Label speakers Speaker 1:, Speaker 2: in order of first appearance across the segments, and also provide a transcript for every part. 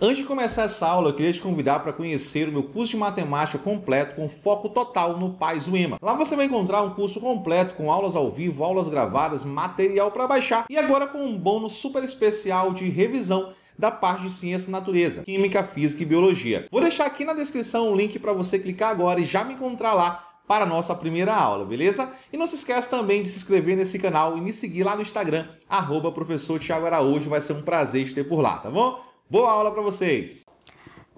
Speaker 1: Antes de começar essa aula, eu queria te convidar para conhecer o meu curso de matemática completo com foco total no Pais Uema. Lá você vai encontrar um curso completo com aulas ao vivo, aulas gravadas, material para baixar e agora com um bônus super especial de revisão da parte de ciência e natureza, química, física e biologia. Vou deixar aqui na descrição o link para você clicar agora e já me encontrar lá para a nossa primeira aula, beleza? E não se esqueça também de se inscrever nesse canal e me seguir lá no Instagram, arroba professor Araújo, vai ser um prazer te ter por lá, tá bom? Boa aula para vocês!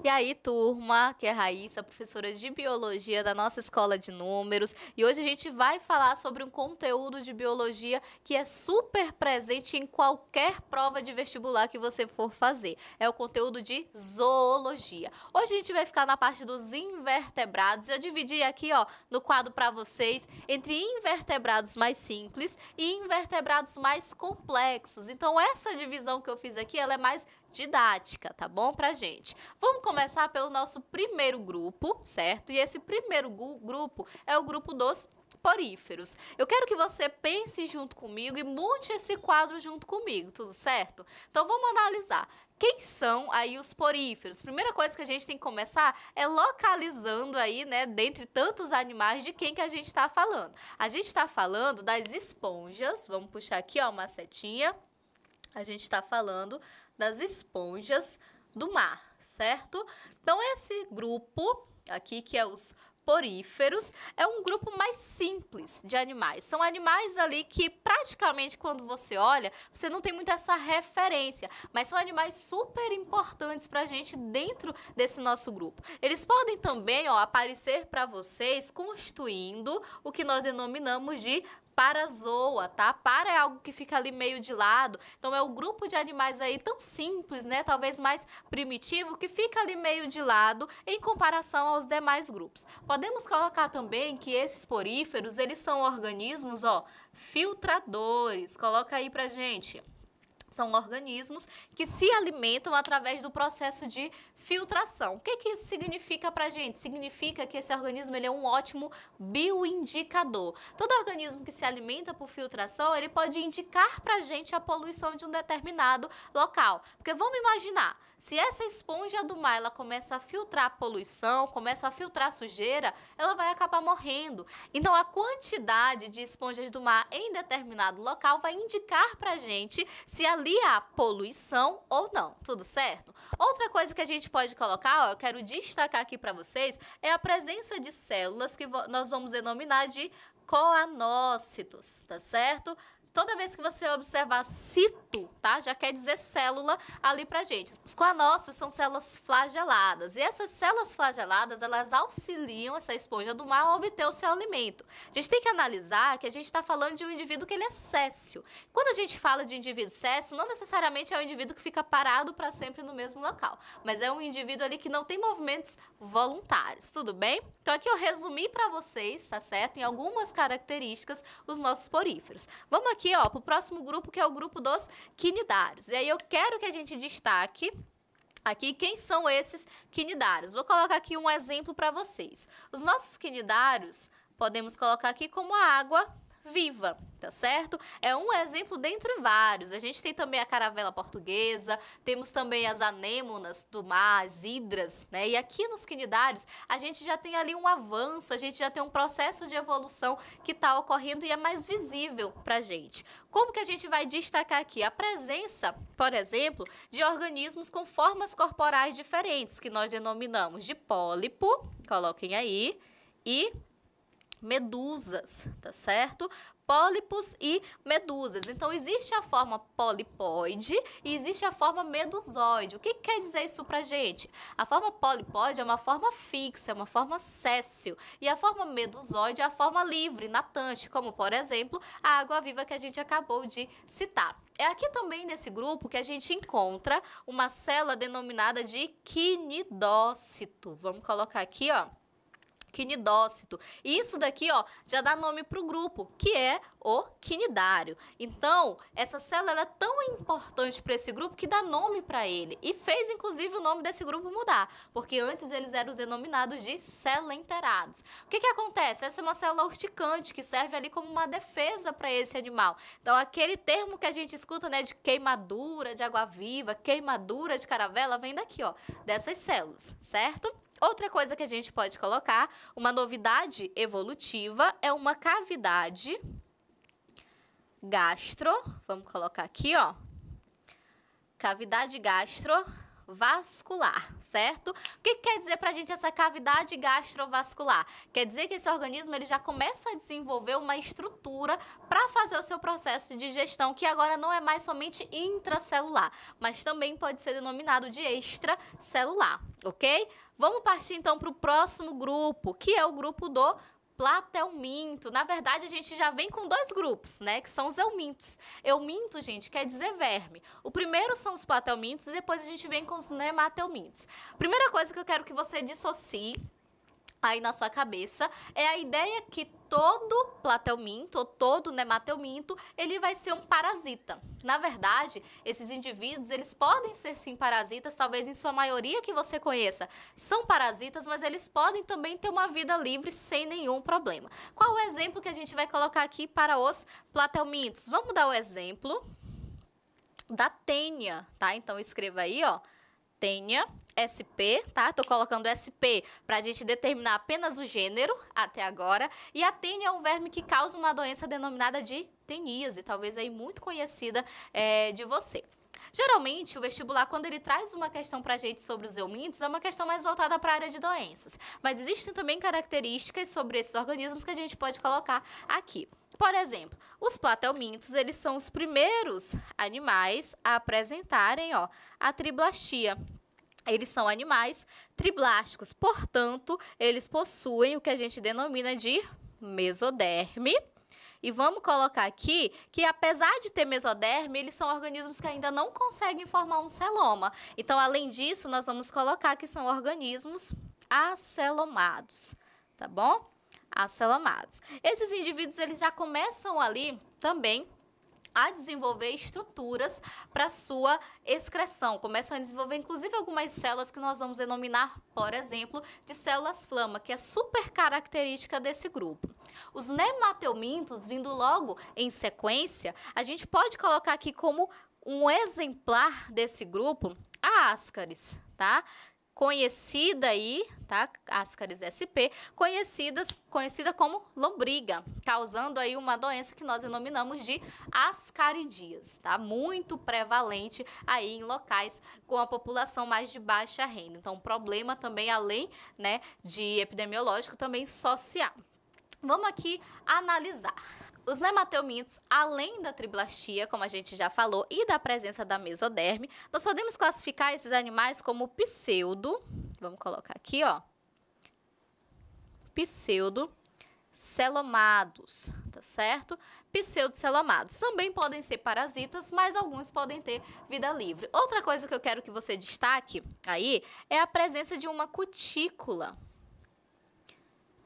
Speaker 1: E aí, turma, que é a Raíssa, professora de biologia da nossa escola de números, e hoje a gente vai falar sobre um conteúdo de biologia que é super presente em qualquer prova de vestibular que você for fazer. É o conteúdo de zoologia. Hoje a gente vai ficar na parte dos invertebrados. Eu dividi aqui, ó, no quadro para vocês entre invertebrados mais simples e invertebrados mais complexos. Então, essa divisão que eu fiz aqui, ela é mais didática, tá bom pra gente? Vamos começar pelo nosso primeiro grupo, certo? E esse primeiro grupo é o grupo dos poríferos. Eu quero que você pense junto comigo e monte esse quadro junto comigo, tudo certo? Então vamos analisar. Quem são aí os poríferos? Primeira coisa que a gente tem que começar é localizando aí, né, dentre tantos animais, de quem que a gente está falando. A gente está falando das esponjas, vamos puxar aqui, ó, uma setinha. A gente está falando das esponjas do mar certo? Então, esse grupo aqui, que é os poríferos, é um grupo mais simples de animais. São animais ali que praticamente quando você olha, você não tem muito essa referência, mas são animais super importantes para a gente dentro desse nosso grupo. Eles podem também ó, aparecer para vocês constituindo o que nós denominamos de zoa, tá? Para é algo que fica ali meio de lado. Então é o um grupo de animais aí tão simples, né? Talvez mais primitivo, que fica ali meio de lado em comparação aos demais grupos. Podemos colocar também que esses poríferos, eles são organismos, ó, filtradores. Coloca aí pra gente. São organismos que se alimentam através do processo de filtração. O que, que isso significa para a gente? Significa que esse organismo ele é um ótimo bioindicador. Todo organismo que se alimenta por filtração, ele pode indicar para a gente a poluição de um determinado local. Porque vamos imaginar, se essa esponja do mar ela começa a filtrar poluição, começa a filtrar sujeira, ela vai acabar morrendo. Então a quantidade de esponjas do mar em determinado local vai indicar para a gente se a ali a poluição ou não, tudo certo? Outra coisa que a gente pode colocar, ó, eu quero destacar aqui para vocês, é a presença de células que nós vamos denominar de coanócitos, tá certo? Toda vez que você observar cito, tá? Já quer dizer célula ali pra gente. Os coanócitos são células flageladas. E essas células flageladas, elas auxiliam essa esponja do mar a obter o seu alimento. A gente tem que analisar que a gente está falando de um indivíduo que ele é céssio. Quando a gente fala de indivíduo céssio, não necessariamente é um indivíduo que fica parado para sempre no mesmo local. Mas é um indivíduo ali que não tem movimentos voluntários, tudo bem? Então aqui eu resumi para vocês, tá certo? Em algumas características os nossos poríferos. Vamos aqui, ó, pro próximo grupo, que é o grupo dos quinidários. E aí eu quero que a gente destaque Aqui, quem são esses quinidários? Vou colocar aqui um exemplo para vocês. Os nossos quinidários podemos colocar aqui como a água viva tá certo? É um exemplo dentre vários. A gente tem também a caravela portuguesa, temos também as anêmonas do mar, as hidras, né? E aqui nos quinidários, a gente já tem ali um avanço, a gente já tem um processo de evolução que está ocorrendo e é mais visível pra gente. Como que a gente vai destacar aqui? A presença, por exemplo, de organismos com formas corporais diferentes, que nós denominamos de pólipo, coloquem aí, e medusas, tá certo? pólipos e medusas. Então, existe a forma polipoide e existe a forma medusoide. O que, que quer dizer isso pra gente? A forma polipoide é uma forma fixa, é uma forma séssil. E a forma medusoide é a forma livre, natante, como, por exemplo, a água-viva que a gente acabou de citar. É aqui também nesse grupo que a gente encontra uma célula denominada de quinidócito. Vamos colocar aqui, ó quinidócito. E isso daqui, ó, já dá nome para o grupo, que é o quinidário. Então, essa célula é tão importante para esse grupo que dá nome para ele e fez inclusive o nome desse grupo mudar, porque antes eles eram denominados de celenterados. O que que acontece? Essa é uma célula urticante que serve ali como uma defesa para esse animal. Então, aquele termo que a gente escuta, né, de queimadura de água viva, queimadura de caravela, vem daqui, ó, dessas células, certo? Outra coisa que a gente pode colocar, uma novidade evolutiva, é uma cavidade gastro. Vamos colocar aqui, ó. Cavidade gastro vascular, certo? O que, quer dizer para a gente essa cavidade gastrovascular? Quer dizer que esse organismo ele já começa a desenvolver uma estrutura para fazer o seu processo de digestão, que agora não é mais somente intracelular, mas também pode ser denominado de extracelular, ok? Vamos partir então para o próximo grupo, que é o grupo do Plata é minto. Na verdade, a gente já vem com dois grupos, né? Que são os eumintos. Euminto, gente, quer dizer verme. O primeiro são os platelmintos e depois a gente vem com os nemateumintos. Primeira coisa que eu quero que você dissocie aí na sua cabeça é a ideia que todo platelminto, ou todo nematelminto, né, ele vai ser um parasita. Na verdade, esses indivíduos, eles podem ser sim parasitas, talvez em sua maioria que você conheça, são parasitas, mas eles podem também ter uma vida livre sem nenhum problema. Qual o exemplo que a gente vai colocar aqui para os platelmintos? Vamos dar o exemplo da tênia, tá? Então escreva aí, ó, tenha SP, tá? Tô colocando SP para a gente determinar apenas o gênero até agora. E a tênia é um verme que causa uma doença denominada de teníase, talvez aí muito conhecida é, de você. Geralmente, o vestibular, quando ele traz uma questão para a gente sobre os eumintos, é uma questão mais voltada para a área de doenças. Mas existem também características sobre esses organismos que a gente pode colocar aqui. Por exemplo, os platelmintos, eles são os primeiros animais a apresentarem, ó, a triblastia, eles são animais triblásticos, portanto, eles possuem o que a gente denomina de mesoderme. E vamos colocar aqui que, apesar de ter mesoderme, eles são organismos que ainda não conseguem formar um celoma. Então, além disso, nós vamos colocar que são organismos acelomados, tá bom? acelamados. Esses indivíduos eles já começam ali também a desenvolver estruturas para sua excreção. Começam a desenvolver, inclusive, algumas células que nós vamos denominar, por exemplo, de células flama, que é super característica desse grupo. Os nemateumintos, vindo logo em sequência, a gente pode colocar aqui como um exemplar desse grupo a Ascaris, tá? conhecida aí, tá? Ascaris SP, conhecidas, conhecida como lombriga, causando aí uma doença que nós denominamos de ascaridias, tá? Muito prevalente aí em locais com a população mais de baixa renda. Então, um problema também além, né, de epidemiológico, também social. Vamos aqui analisar. Os nematelmintos, além da triblastia, como a gente já falou, e da presença da mesoderme, nós podemos classificar esses animais como pseudo, vamos colocar aqui, ó, pseudo celomados, tá certo? Pseudocelomados. Também podem ser parasitas, mas alguns podem ter vida livre. Outra coisa que eu quero que você destaque aí é a presença de uma cutícula,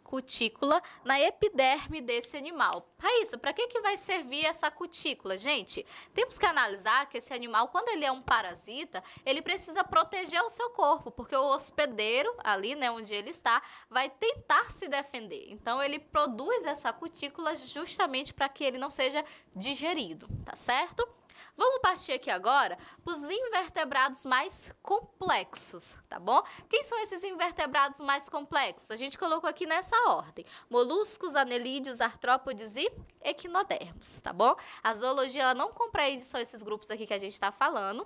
Speaker 1: cutícula na epiderme desse animal. Raíssa, para que, que vai servir essa cutícula? Gente, temos que analisar que esse animal, quando ele é um parasita, ele precisa proteger o seu corpo, porque o hospedeiro, ali né, onde ele está, vai tentar se defender. Então, ele produz essa cutícula justamente para que ele não seja digerido, tá certo? Vamos partir aqui agora para os invertebrados mais complexos, tá bom? Quem são esses invertebrados mais complexos? A gente colocou aqui nessa ordem: moluscos, anelídeos, artrópodes e equinodermos, tá bom? A zoologia ela não compreende só esses grupos aqui que a gente está falando.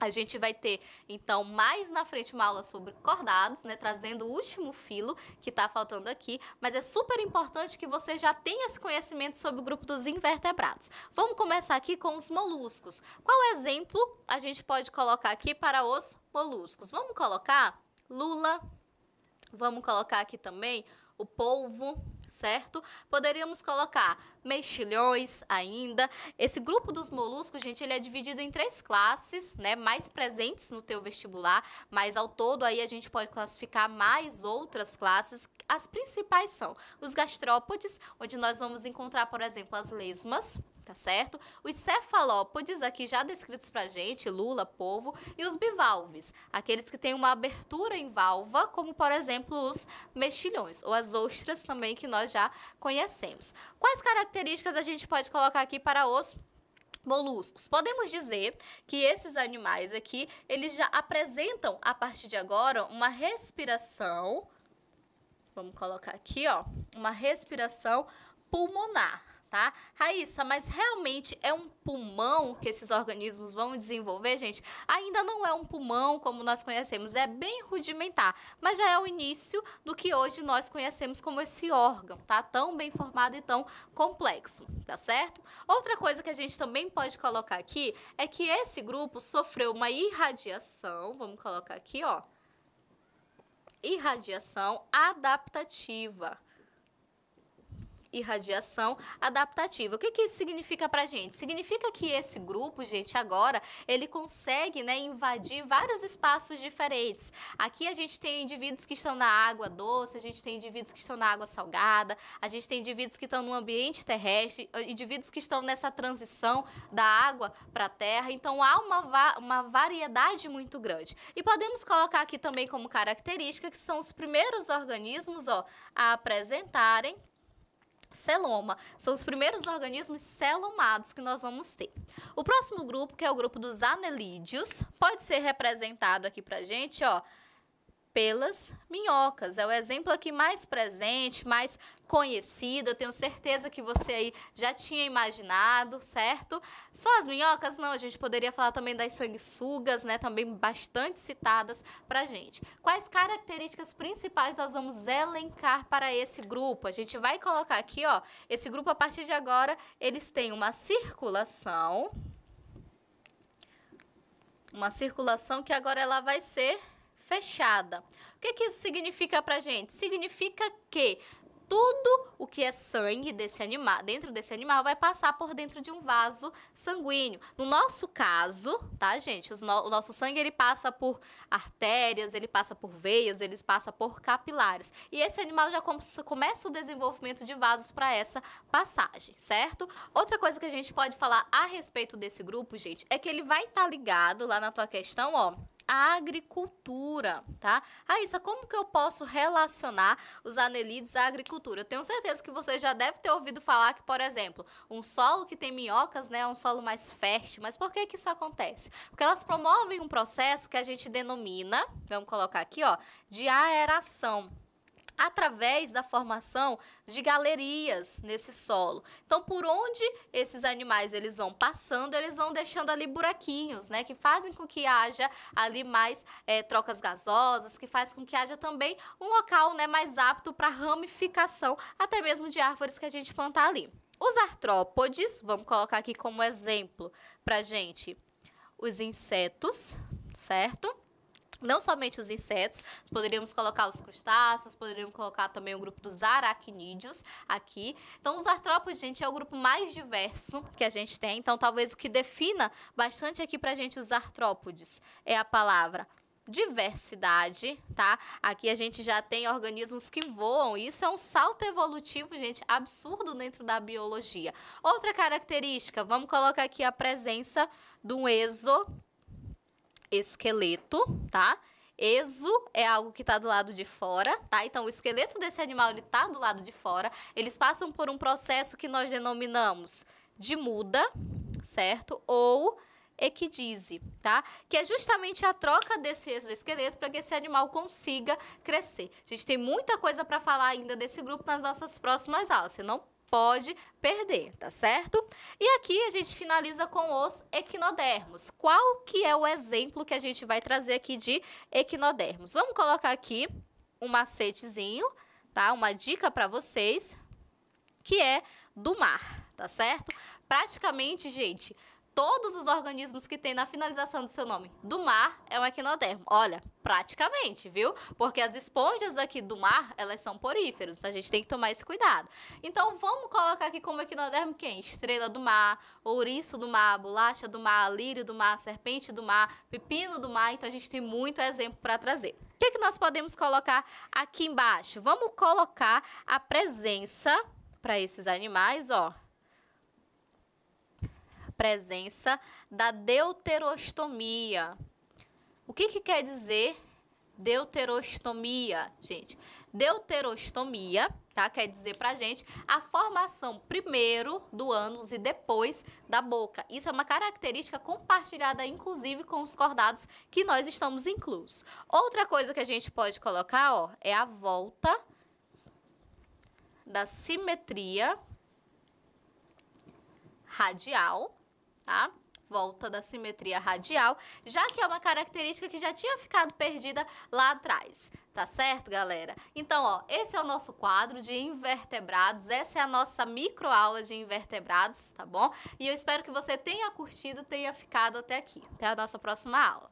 Speaker 1: A gente vai ter, então, mais na frente uma aula sobre cordados, né? Trazendo o último filo que está faltando aqui. Mas é super importante que você já tenha esse conhecimento sobre o grupo dos invertebrados. Vamos começar aqui com os moluscos. Qual exemplo a gente pode colocar aqui para os moluscos? Vamos colocar lula, vamos colocar aqui também o polvo, certo? Poderíamos colocar mexilhões ainda. Esse grupo dos moluscos, gente, ele é dividido em três classes, né? Mais presentes no teu vestibular, mas ao todo aí a gente pode classificar mais outras classes. As principais são os gastrópodes, onde nós vamos encontrar, por exemplo, as lesmas, tá certo? Os cefalópodes, aqui já descritos pra gente, lula, polvo, e os bivalves, aqueles que têm uma abertura em valva, como por exemplo os mexilhões, ou as ostras também que nós já conhecemos. Quais características características a gente pode colocar aqui para os moluscos. Podemos dizer que esses animais aqui, eles já apresentam a partir de agora uma respiração, vamos colocar aqui, ó, uma respiração pulmonar tá? Raíssa, mas realmente é um pulmão que esses organismos vão desenvolver, gente? Ainda não é um pulmão como nós conhecemos, é bem rudimentar, mas já é o início do que hoje nós conhecemos como esse órgão, tá? Tão bem formado e tão complexo, tá certo? Outra coisa que a gente também pode colocar aqui é que esse grupo sofreu uma irradiação, vamos colocar aqui, ó, irradiação adaptativa e radiação adaptativa. O que, que isso significa para a gente? Significa que esse grupo, gente, agora, ele consegue né, invadir vários espaços diferentes. Aqui a gente tem indivíduos que estão na água doce, a gente tem indivíduos que estão na água salgada, a gente tem indivíduos que estão no ambiente terrestre, eh, indivíduos que estão nessa transição da água para a terra. Então, há uma, va uma variedade muito grande. E podemos colocar aqui também como característica que são os primeiros organismos ó, a apresentarem Celoma. São os primeiros organismos celomados que nós vamos ter. O próximo grupo, que é o grupo dos anelídeos, pode ser representado aqui pra gente, ó, pelas minhocas. É o exemplo aqui mais presente, mais conhecido. Eu tenho certeza que você aí já tinha imaginado, certo? Só as minhocas? Não, a gente poderia falar também das sanguessugas, né? Também bastante citadas pra gente. Quais características principais nós vamos elencar para esse grupo? A gente vai colocar aqui, ó, esse grupo a partir de agora, eles têm uma circulação, uma circulação que agora ela vai ser fechada. O que, que isso significa para gente? Significa que tudo o que é sangue desse animal, dentro desse animal, vai passar por dentro de um vaso sanguíneo. No nosso caso, tá, gente? No, o nosso sangue ele passa por artérias, ele passa por veias, ele passa por capilares. E esse animal já começa o desenvolvimento de vasos para essa passagem, certo? Outra coisa que a gente pode falar a respeito desse grupo, gente, é que ele vai estar tá ligado lá na tua questão, ó a agricultura, tá? Raíssa, como que eu posso relacionar os anelídeos à agricultura? Eu tenho certeza que você já deve ter ouvido falar que, por exemplo, um solo que tem minhocas, né, é um solo mais fértil. Mas por que que isso acontece? Porque elas promovem um processo que a gente denomina, vamos colocar aqui, ó, de aeração através da formação de galerias nesse solo. Então, por onde esses animais eles vão passando, eles vão deixando ali buraquinhos, né? Que fazem com que haja ali mais é, trocas gasosas, que faz com que haja também um local né, mais apto para ramificação, até mesmo de árvores que a gente plantar ali. Os artrópodes, vamos colocar aqui como exemplo para gente os insetos, certo? não somente os insetos, poderíamos colocar os crustáceos, poderíamos colocar também o grupo dos aracnídeos aqui. Então, os artrópodes, gente, é o grupo mais diverso que a gente tem. Então, talvez o que defina bastante aqui para a gente os artrópodes é a palavra diversidade, tá? Aqui a gente já tem organismos que voam, isso é um salto evolutivo, gente, absurdo dentro da biologia. Outra característica, vamos colocar aqui a presença do exo esqueleto, tá? Exo é algo que está do lado de fora, tá? Então, o esqueleto desse animal ele está do lado de fora. Eles passam por um processo que nós denominamos de muda, certo? Ou equidise, tá? Que é justamente a troca desse exoesqueleto para que esse animal consiga crescer. A gente tem muita coisa para falar ainda desse grupo nas nossas próximas aulas. Você não pode perder, tá certo? E aqui a gente finaliza com os equinodermos. Qual que é o exemplo que a gente vai trazer aqui de equinodermos? Vamos colocar aqui um macetezinho, tá? Uma dica para vocês, que é do mar, tá certo? Praticamente, gente, todos os organismos que tem na finalização do seu nome do mar é um equinodermo. Olha, praticamente, viu? Porque as esponjas aqui do mar, elas são poríferos, então a gente tem que tomar esse cuidado. Então vamos colocar aqui como equinodermo quem? Estrela do mar, ouriço do mar, bolacha do mar, lírio do mar, serpente do mar, pepino do mar, então a gente tem muito exemplo para trazer. O que, é que nós podemos colocar aqui embaixo? Vamos colocar a presença para esses animais, ó, presença da deuterostomia. O que, que quer dizer deuterostomia, gente? Deuterostomia, tá? Quer dizer pra gente a formação primeiro do ânus e depois da boca. Isso é uma característica compartilhada, inclusive, com os cordados que nós estamos inclusos. Outra coisa que a gente pode colocar, ó, é a volta da simetria radial tá? volta da simetria radial, já que é uma característica que já tinha ficado perdida lá atrás. Tá certo, galera? Então, ó, esse é o nosso quadro de invertebrados, essa é a nossa microaula de invertebrados, tá bom? E eu espero que você tenha curtido, tenha ficado até aqui. Até a nossa próxima aula.